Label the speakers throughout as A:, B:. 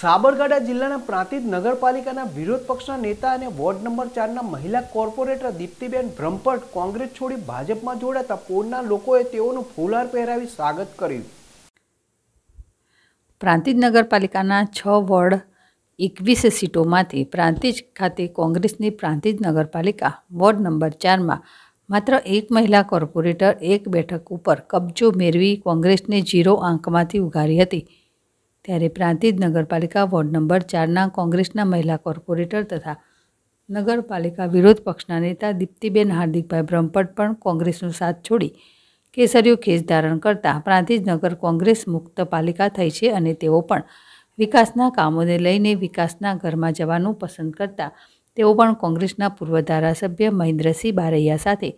A: સાબરકાંઠા જિલ્લાના પ્રાંતિજ નગરપાલિકાના વિરોધ પક્ષના નેતા અને વોર્ડ નંબર ચારના મહિલા કોર્પોરેટર દીપ્તિબેન ભ્રમપટ કોંગ્રેસ છોડી ભાજપમાં જોડાતા પોરના લોકોએ તેઓનું ફૂલહાર પહેરાવી સ્વાગત કર્યું
B: પ્રાંતિજ નગરપાલિકાના છ વોર્ડ એકવીસ સીટોમાંથી પ્રાંતિજ ખાતે કોંગ્રેસની પ્રાંતિજ નગરપાલિકા વોર્ડ નંબર ચારમાં માત્ર એક મહિલા કોર્પોરેટર એક બેઠક ઉપર કબજો મેળવી કોંગ્રેસને જીરો આંકમાંથી ઉઘારી હતી ત્યારે પ્રાંતિજ નગરપાલિકા વોર્ડ નંબર ચારના કોંગ્રેસના મહિલા કોર્પોરેટર તથા નગરપાલિકા વિરોધ પક્ષના નેતા દીપ્તિબેન હાર્દિકભાઈ બ્રહ્મપટ પણ કોંગ્રેસનો સાથ છોડી કેસરીઓ ખેસ ધારણ કરતા પ્રાંતિજ નગર કોંગ્રેસ મુક્ત પાલિકા થઈ છે અને તેઓ પણ વિકાસના કામોને લઈને વિકાસના ઘરમાં જવાનું પસંદ કરતા તેઓ પણ કોંગ્રેસના પૂર્વ ધારાસભ્ય મહેન્દ્રસિંહ બારૈયા સાથે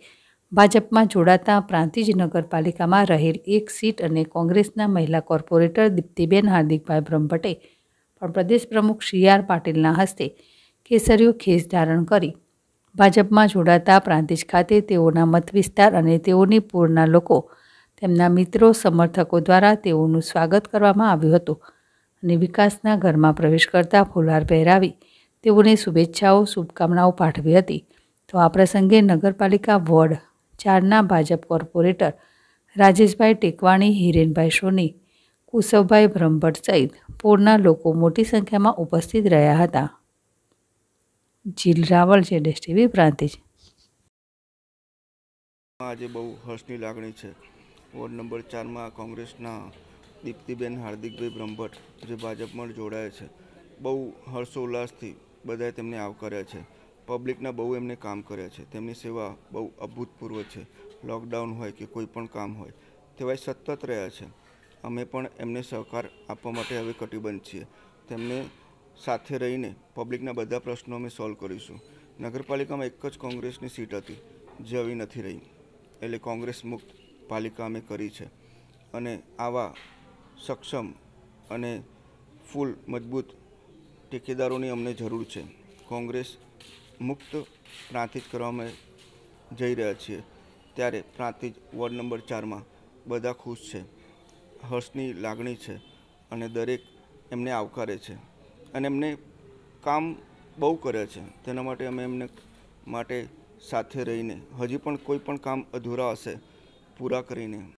B: ભાજપમાં જોડાતા પ્રાંતિજ નગરપાલિકામાં રહેલ એક સીટ અને કોંગ્રેસના મહિલા કોર્પોરેટર દીપ્તિબેન હાર્દિકભાઈ બ્રહ્મભટ્ટે પણ પ્રદેશ પ્રમુખ સી આર પાટીલના હસ્તે કેસરીઓ ખેસ ધારણ કરી ભાજપમાં જોડાતા પ્રાંતિજ ખાતે તેઓના મત વિસ્તાર અને તેઓની પૂરના લોકો તેમના મિત્રો સમર્થકો દ્વારા તેઓનું સ્વાગત કરવામાં આવ્યું હતું અને વિકાસના ઘરમાં પ્રવેશ કરતા ફુલહાર પહેરાવી તેઓને શુભેચ્છાઓ શુભકામનાઓ પાઠવી હતી તો આ પ્રસંગે નગરપાલિકા વોર્ડ ચારના ભાજપ કોર્પોરેટર રાજેશભાઈ ટેકવાણી હિરેનભાઈ સોની કુશવભાઈ બ્રહ્મભટ્ટ સહિત પોળના લોકો મોટી સંખ્યામાં ઉપસ્થિત રહ્યા હતા જીલ રાવલ છે ડેસ ટીવી પ્રાંતિજ
A: આજે બહુ હર્ષની લાગણી છે વોર્ડ નંબર ચારમાં કોંગ્રેસના દીપ્તિબેન હાર્દિકભાઈ બ્રહ્મભટ્ટ જે ભાજપમાં જોડાયા છે બહુ હર્ષોલ્લાસથી બધાએ તેમને આવકાર્યા છે પબ્લિકના બહુ એમને કામ કર્યા છે તેમની સેવા બહુ અભૂતપૂર્વ છે લોકડાઉન હોય કે કોઈ પણ કામ હોય તેવાય સતત રહ્યા છે અમે પણ એમને સહકાર આપવા માટે હવે કટિબંધ છીએ તેમને સાથે રહીને પબ્લિકના બધા પ્રશ્નો અમે સોલ્વ કરીશું નગરપાલિકામાં એક જ કોંગ્રેસની સીટ હતી જે આવી નથી રહી એટલે કોંગ્રેસ મુક્ત પાલિકા અમે કરી છે અને આવા સક્ષમ અને ફૂલ મજબૂત ટેકેદારોની અમને જરૂર છે કોંગ્રેસ મુક્ત પ્રાંતિજ કરવા અમે જઈ રહ્યા છીએ ત્યારે પ્રાંતિજ વોર્ડ નંબર ચારમાં બધા ખુશ છે હર્ષની લાગણી છે અને દરેક એમને આવકારે છે અને એમને કામ બહુ કરે છે તેના માટે અમે એમને માટે સાથે રહીને હજી પણ કોઈ પણ કામ અધૂરા હશે પૂરા કરીને